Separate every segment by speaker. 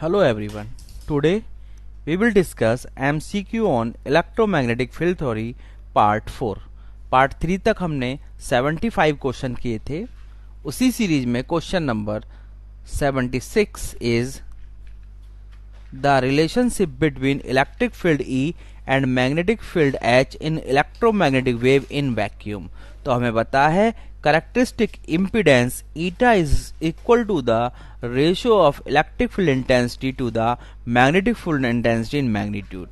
Speaker 1: Hello everyone today we will discuss MCQ on electromagnetic field theory part four part three तक हमने 75 question किए थे उसी series में question number 76 is the relationship between electric field E and magnetic field H in electromagnetic wave in vacuum तो हमें बता है characteristic impedance eta is equal to the ratio of electric field intensity to the magnetic field intensity in magnitude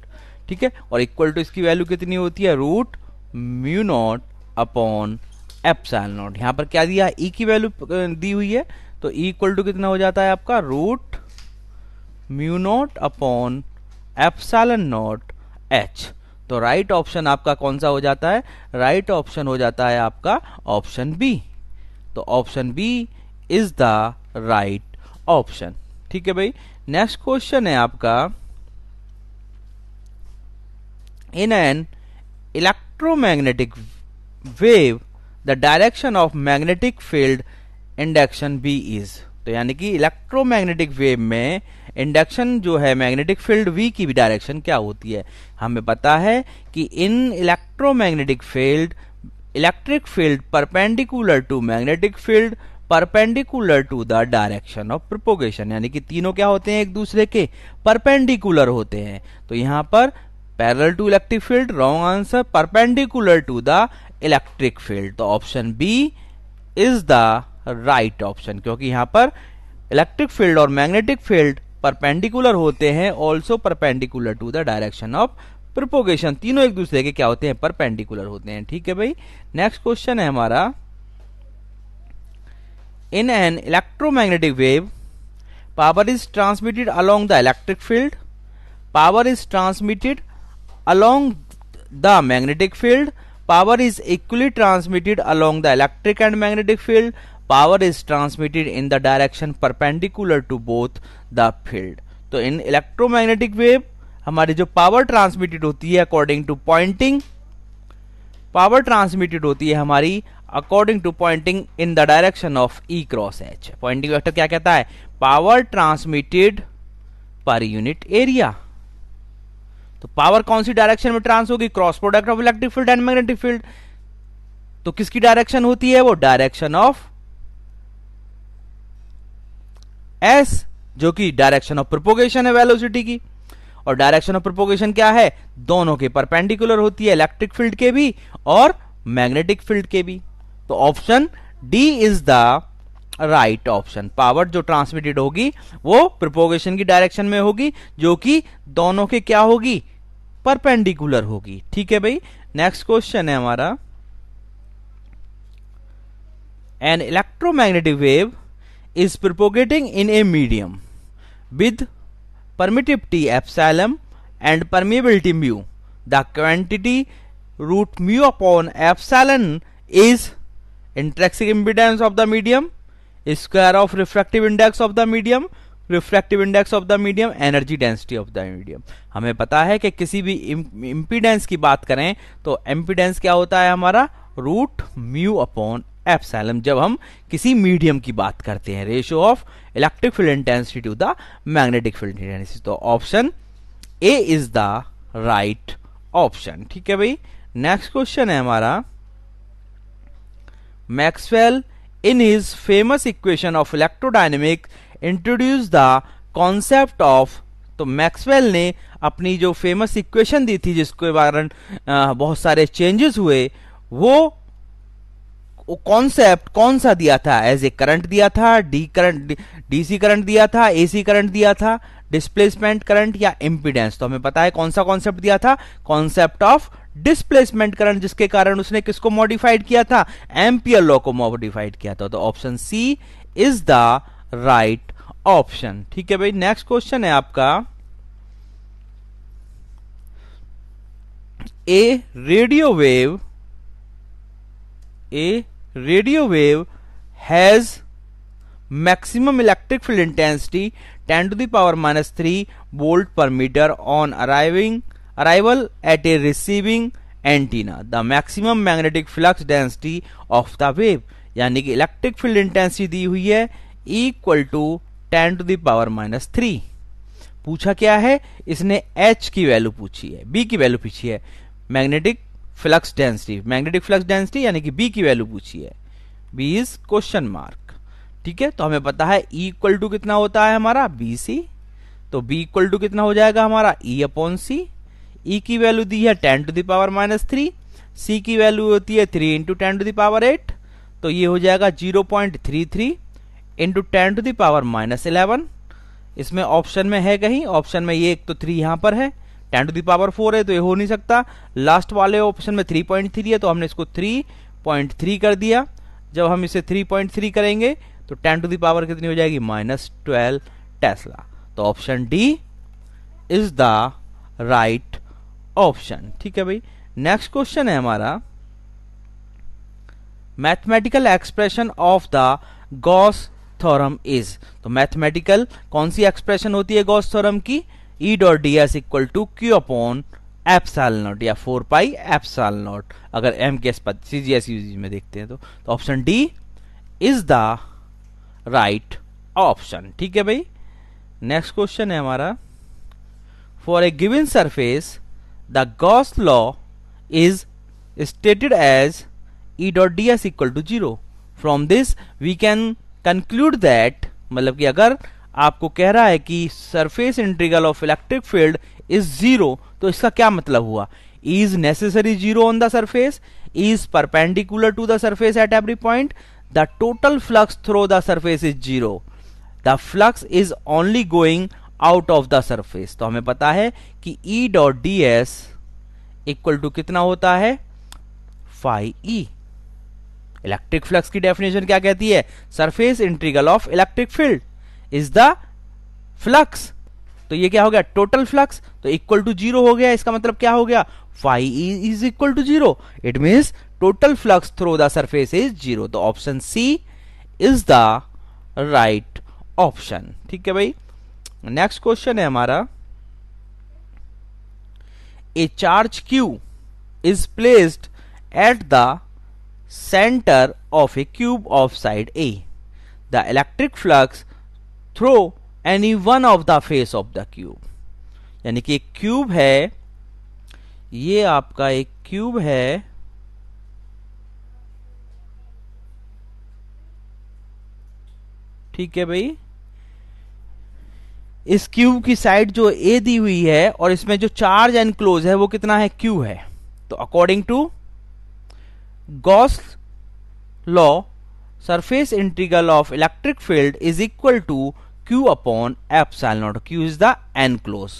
Speaker 1: ठीक है और equal to इसकी value कितनी होती है root mu naught upon epsilon naught यहाँ पर क्या दिया ई e की वैल्यू दी हुई है तो ई इक्वल टू कितना हो जाता है आपका root mu naught upon epsilon naught H तो राइट right ऑप्शन आपका कौन सा हो जाता है राइट right ऑप्शन हो जाता है आपका ऑप्शन बी तो option B is the right option ठीक है भाई नेक्स्ट क्वेश्चन है आपका in an electromagnetic wave the direction of magnetic field induction B is तो यानी कि इलेक्ट्रोमैग्नेटिक वेव में इंडक्शन जो है मैग्नेटिक फील्ड वी की भी डायरेक्शन क्या होती है हमें पता है कि in electromagnetic field electric field perpendicular to magnetic field perpendicular to the direction of propagation यानी कि तीनों क्या होते हैं एक दूसरे के परपेंडिकुलर होते हैं तो यहां पर parallel to electric field wrong answer perpendicular to the electric field तो option B is the right option क्योंकि यहां पर इलेक्ट्रिक फील्ड और मैग्नेटिक फील्ड परपेंडिकुलर होते हैं also perpendicular to the direction of propagation तीनों एक दूसरे के क्या होते हैं परपेंडिकुलर होते हैं ठीक है भाई नेक्स्ट क्वेश्चन है हमारा in an electromagnetic wave power is transmitted along the electric field power is transmitted along the magnetic field power is equally transmitted along the electric and magnetic field power is transmitted in the direction perpendicular to both the field तो in electromagnetic wave हमारी जो power transmitted होती है according to Poynting power transmitted होती है हमारी according to Poynting in the direction of E cross H Poynting vector क्या कहता है power transmitted per unit area तो पावर कौन सी डायरेक्शन में ट्रांस होगी cross product of electric field and magnetic field तो किसकी डायरेक्शन होती है वो डायरेक्शन ऑफ एस जो कि डायरेक्शन ऑफ प्रोपोगेशन है वेलोसिटी की और डायरेक्शन ऑफ प्रोपोगेशन क्या है दोनों के परपेंडिकुलर होती है इलेक्ट्रिक फील्ड के भी और मैग्नेटिक फील्ड के भी तो option D is the right option power जो ट्रांसमिटेड होगी वो प्रोपोगेशन की डायरेक्शन में होगी जो कि दोनों के क्या होगी परपेंडिकुलर होगी ठीक है भाई नेक्स्ट क्वेश्चन है हमारा an electromagnetic wave is propagating in a medium with permittivity epsilon and permeability mu. The quantity root mu upon epsilon is intrinsic impedance of the medium, square of refractive index of the medium, refractive index of the medium energy density of the medium हमें पता है कि किसी भी impedance की बात करें तो इम्पीडेंस क्या होता है हमारा रूट म्यू अपॉन एफसेलम जब हम किसी मीडियम की बात करते हैं ratio of electric field intensity to the magnetic field intensity तो option A is the right option ठीक है भाई नेक्स्ट क्वेश्चन है हमारा Maxwell in his famous equation of electrodynamic introduce the concept of तो मैक्सवेल ने अपनी जो फेमस इक्वेशन दी थी जिसके कारण बहुत सारे चेंजेस हुए वो वो कॉन्सेप्ट कौन सा दिया था एज ए करंट दिया था डी करंट डीसी करंट दिया था एसी करंट दिया था डिस्प्लेसमेंट करंट या इम्पीडेंस तो हमें पता है कौन सा कॉन्सेप्ट दिया था कॉन्सेप्ट ऑफ डिस्प्लेसमेंट करंट जिसके कारण उसने किसको मॉडिफाइड किया था एम्पियर लॉ को मॉडिफाइड किया था तो option C is the right option ठीक है भाई नेक्स्ट क्वेश्चन है आपका a radio wave a radio wave has maximum electric field intensity ten to the power minus three volt per metre on arriving arrival at a receiving antenna the maximum magnetic flux density of the wave यानी कि electric field intensity दी हुई है equal to ten to the power minus three पूछा क्या है इसने H की वैल्यू पूछी है बी की वैल्यू पूछी है magnetic flux density magnetic flux density यानी कि बी की वैल्यू पूछी है बी इज क्वेश्चन मार्क ठीक है तो हमें पता है ई इक्वल टू कितना होता है हमारा बी सी तो बी इक्वल टू कितना हो जाएगा हमारा ई अपॉन सी ई की वैल्यू दी है ten to the power minus three C की वैल्यू होती है three into ten to the power eight तो ये हो जाएगा zero point three three into ten to the power minus eleven इसमें ऑप्शन में है कहीं ऑप्शन में ये एक तो थ्री यहां पर है ten to the power four है तो ये हो नहीं सकता लास्ट वाले ऑप्शन में थ्री पॉइंट थ्री है तो हमने इसको थ्री पॉइंट थ्री कर दिया जब हम इसे थ्री पॉइंट थ्री करेंगे तो टेन टू दी पावर कितनी हो जाएगी माइनस ट्वेल्व टेस्ला तो option D is the right option ठीक है भाई नेक्स्ट क्वेश्चन है हमारा mathematical expression of the Gauss theorem is तो मैथमेटिकल कौन सी एक्सप्रेशन होती है गॉस थोरम की E dot D S equal to Q upon epsilon naught या फोर पाई एप्साल नॉट अगर M K C G S use में देखते हैं तो option D is the right option ठीक है भाई नेक्स्ट क्वेश्चन है हमारा for a given surface the Gauss law is stated as E dot D S equal to zero from this we can conclude that मतलब कि अगर आपको कह रहा है कि surface integral of electric field is zero तो इसका क्या मतलब हुआ is necessary zero on the surface is perpendicular to the surface at every point the total flux through the surface is zero the flux is only going out of the surface तो हमें पता है कि E dot D S equal to कितना होता है phi E electric flux की definition क्या कहती है surface integral of electric field is the flux तो ये क्या हो गया टोटल फ्लक्स तो इक्वल टू जीरो हो गया इसका मतलब क्या हो गया phi is equal to zero it mean total flux through the surface is zero तो option C is the right option ठीक है भाई नेक्स्ट क्वेश्चन है हमारा a charge q is placed at the centre of a cube of side a the electric flux through any one of the face of the cube यानी कि एक cube है ये आपका एक क्यूब है ठीक है भाई इस क्यूब की साइड जो ए दी हुई है और इसमें जो चार्ज एनक्लोज है वो कितना है क्यू है तो according to Gauss law surface integral of electric field is equal to Q upon epsilon naught q is the enclose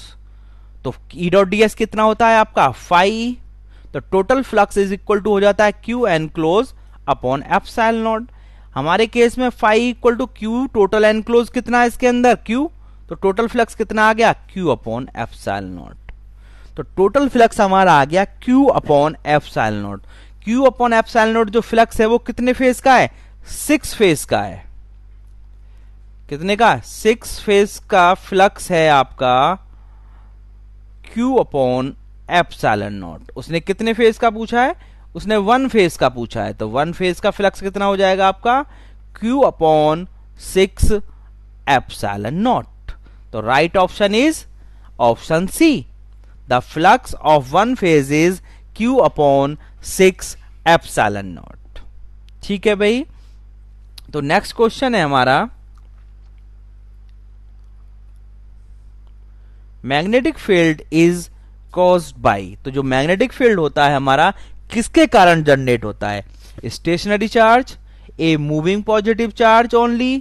Speaker 1: तो ई डॉट डी एस कितना होता है आपका फाइव तो total flux is equal to हो जाता है q enclose upon epsilon naught हमारे केस में phi equal to q total enclose कितना है इसके अंदर क्यू तो टोटल फ्लक्स कितना आ गया क्यू अपॉन साइल नॉट तो टोटल फ्लक्स हमारा आ गया q upon epsilon naught q upon epsilon naught जो फ्लक्स है वो कितने फेज का है सिक्स फेज का है कितने का सिक्स फेज का फ्लक्स है आपका क्यू अपॉन सैलन नॉट उसने कितने फेज का पूछा है उसने वन फेज का पूछा है तो वन फेज का फ्लक्स कितना हो जाएगा आपका q upon six epsilon naught तो right option is option C the flux of one face is q upon six epsilon naught ठीक है भाई तो नेक्स्ट क्वेश्चन है हमारा magnetic field is caused by तो जो मैग्नेटिक फील्ड होता है हमारा किसके कारण जनरेट होता है stationary charge a moving positive charge only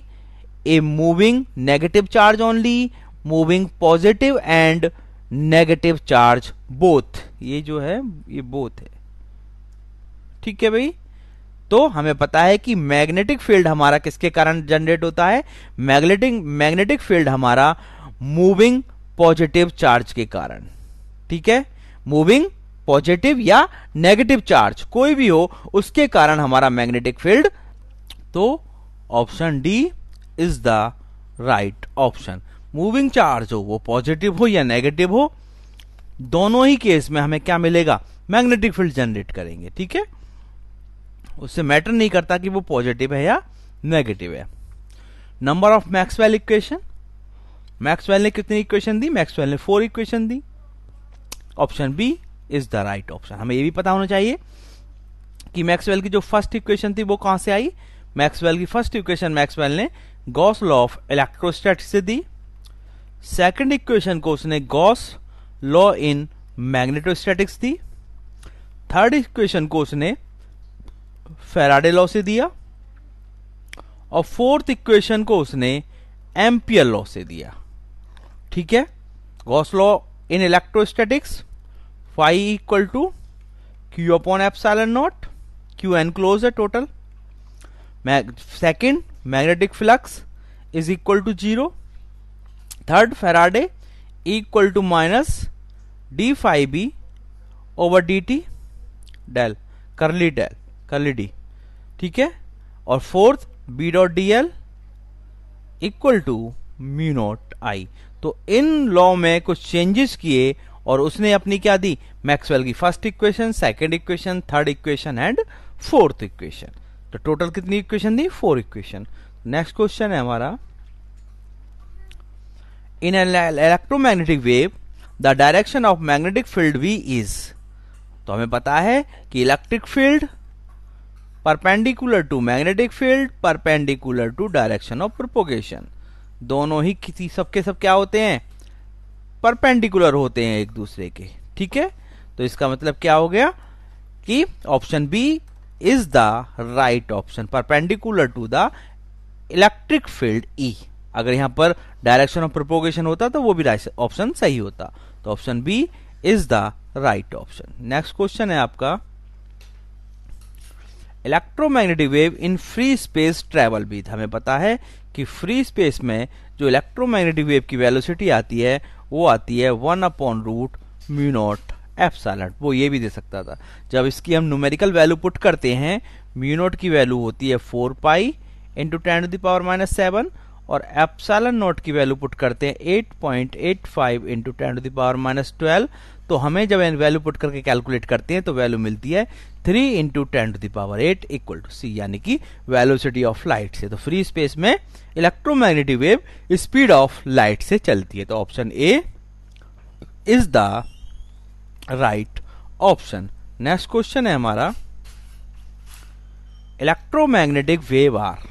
Speaker 1: a moving negative charge only moving positive and negative charge both ये जो है ये बोथ है ठीक है भाई तो हमें पता है कि मैग्नेटिक फील्ड हमारा किसके कारण जनरेट होता है मैग्नेटिक मैग्नेटिक फील्ड हमारा मूविंग पॉजिटिव चार्ज के कारण ठीक है मूविंग पॉजिटिव या नेगेटिव चार्ज कोई भी हो उसके कारण हमारा मैग्नेटिक फील्ड तो option D is the right option moving charge हो वो पॉजिटिव हो या नेगेटिव हो दोनों ही केस में हमें क्या मिलेगा मैग्नेटिक फील्ड जनरेट करेंगे ठीक है उससे मैटर नहीं करता कि वो पॉजिटिव है या नेगेटिव है number of Maxwell equation Maxwell ने कितनी इक्वेशन दी मैक्सवेल ने फोर इक्वेशन दी option B is the right option हमें ये भी पता होना चाहिए कि मैक्सवेल की जो फर्स्ट इक्वेशन थी वो कहां से आई मैक्सवेल की फर्स्ट इक्वेशन मैक्सवेल ने गॉस लॉ ऑफ इलेक्ट्रोस्टैट से दी सेकंड इक्वेशन को उसने गॉस लॉ इन मैग्नेटोस्टैटिक्स दी थर्ड इक्वेशन को उसने फेराडे लॉ से दिया और फोर्थ इक्वेशन को उसने एम्पियर लॉ से दिया ठीक है Gauss law in electrostatics phi equal to Q upon epsilon naught q enclose है total second magnetic flux is equal to zero third Faraday equal to minus d phi B over d t del curly del curly d ठीक है और fourth B dot d l equal to mu naught I तो इन law में कुछ changes किए और उसने अपनी क्या दी मैक्सवेल की first equation second equation third equation and fourth equation तो टोटल कितनी इक्वेशन दी फोर इक्वेशन नेक्स्ट क्वेश्चन है हमारा in electromagnetic wave the direction of magnetic field B is तो हमें पता है कि electric field perpendicular to magnetic field perpendicular to direction of propagation दोनों ही किसी सबके सब क्या होते हैं परपेंडिकुलर होते हैं एक दूसरे के ठीक है तो इसका मतलब क्या हो गया कि option B is the right option perpendicular to the electric field E अगर यहां पर डायरेक्शन ऑफ प्रोपोगेशन होता तो वो भी ऑप्शन सही होता तो option B is the right option next question है आपका electromagnetic wave in free space travel with हमें पता है कि फ्री स्पेस में जो इलेक्ट्रोमैग्नेटिक वेव की वेलोसिटी आती है वो आती है one upon root mu epsilon वो ये भी दे सकता था जब इसकी हम न्यूमेरिकल वैल्यू पुट करते हैं म्यू की वैल्यू होती है four pi into ten to the power minus seven और एप्सलन नोट की वैल्यू पुट करते हैं eight point eight five into ten to the power minus twelve तो हमें जब वैल्यू पुट करके कैलकुलेट करते हैं तो वैल्यू मिलती है three into ten to the power eight equal to c यानी कि वेलोसिटी ऑफ लाइट से तो फ्री स्पेस में electromagnetic wave speed of light से चलती है तो option A is the right option next question है हमारा electromagnetic wave are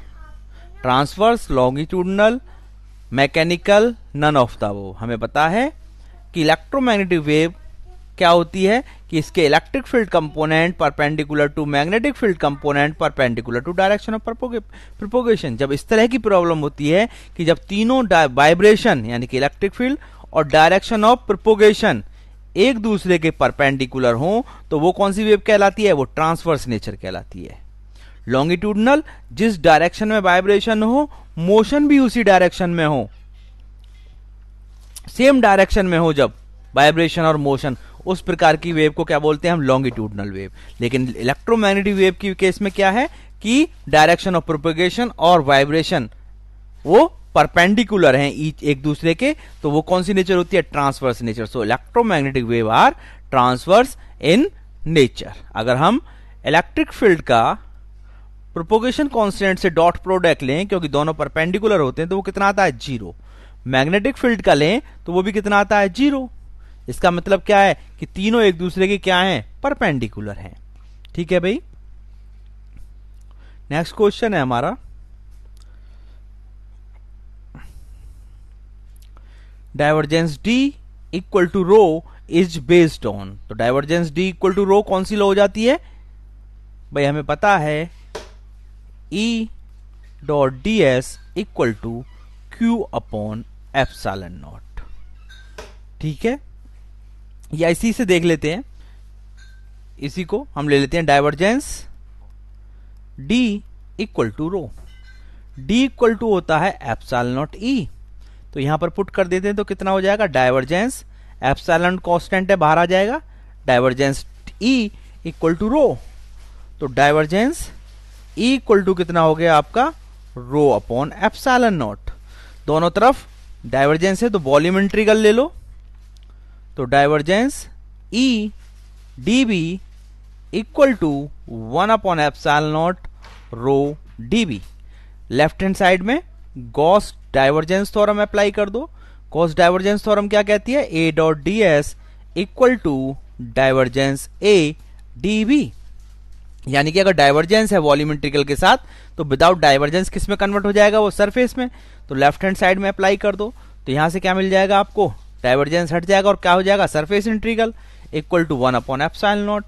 Speaker 1: transverse longitudinal mechanical none of the वो हमें पता है कि इलेक्ट्रोमैग्नेटिक वेव क्या होती है कि इसके electric field component perpendicular to magnetic field component perpendicular to direction of propagation जब इस तरह की प्रॉब्लम होती है कि जब तीनों वाइब्रेशन यानी कि इलेक्ट्रिक फील्ड और डायरेक्शन ऑफ प्रोपोगेशन एक दूसरे के परपेंडिकुलर हों तो वो कौन सी वेव कहलाती है वो ट्रांसवर्स नेचर कहलाती है लॉन्गिट्यूडनल जिस डायरेक्शन में वाइब्रेशन हो मोशन भी उसी डायरेक्शन में हो सेम डायरेक्शन में हो जब वाइब्रेशन और मोशन उस प्रकार की वेव को क्या बोलते हैं हम लॉन्गिट्यूडनल वेव लेकिन इलेक्ट्रोमैग्नेटिक वेव की केस में क्या है कि डायरेक्शन ऑफ प्रोपोगेशन और वाइब्रेशन वो परपेंडिकुलर हैं ईच एक दूसरे के तो वो कौन सी नेचर होती है transverse nature so electromagnetic wave are transverse in nature अगर हम इलेक्ट्रिक फील्ड का प्रोपोगेशन कॉन्स्टेंट से डॉट प्रोडक्ट लें क्योंकि दोनों परपेंडिकुलर होते हैं तो वो कितना आता है जीरो मैग्नेटिक फील्ड का लें तो वो भी कितना आता है जीरो इसका मतलब क्या है कि तीनों एक दूसरे के क्या हैं परपेंडिकुलर हैं ठीक है भाई नेक्स्ट क्वेश्चन है हमारा divergence D equal to rho is based on तो divergence D equal to rho कौन सी लो हो जाती है भाई हमें पता है E dot ds equal to Q upon epsilon naught ठीक है या इसी से देख लेते हैं इसी को हम ले लेते हैं divergence d equal to rho d equal to होता है एप्साल नॉट ई तो यहां पर पुट कर देते हैं तो कितना हो जाएगा डाइवर्जेंस एप्सालन कॉन्स्टेंट है बाहर आ जाएगा divergence E equal to rho तो डाइवर्जेंस इक्वल टू कितना हो गया आपका रो अपॉन एप्सालन नॉट दोनों तरफ डाइवर्जेंस है तो वॉल्यूम इंट्रीगल ले लो तो divergence E d v equal to one upon epsilon naught rho d v left hand side में गॉस डाइवर्जेंस थोरम अप्लाई कर दो गॉस डाइवर्जेंस थॉरम क्या कहती है A dot D S equal to divergence A d v यानी कि अगर divergence है वॉल्यूम इंटीग्रल के साथ तो विदाउट डाइवर्जेंस किस में कन्वर्ट हो जाएगा वो सरफेस में तो लेफ्ट हैंड साइड में अप्लाई कर दो तो यहां से क्या मिल जाएगा आपको डाइवर्जेंस हट जाएगा और क्या हो जाएगा surface integral equal to one upon epsilon naught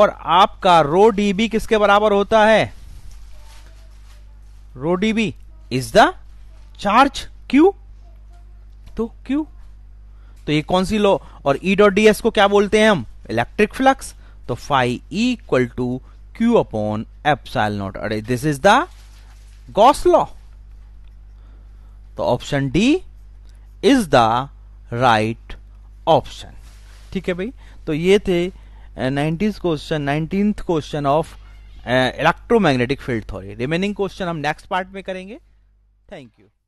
Speaker 1: और आपका रो डीबी किसके बराबर होता है rho dv is the charge q तो क्यू तो ये कौन सी लो और ई डॉट डी एस को क्या बोलते हैं हम इलेक्ट्रिक फ्लक्स तो phi equal to q upon epsilon naught array this is the gauss law तो option D is the right option ठीक है भाई तो ये थे nineties question nineteen question of electromagnetic field theory remaining question हम next part में करेंगे थैंक यू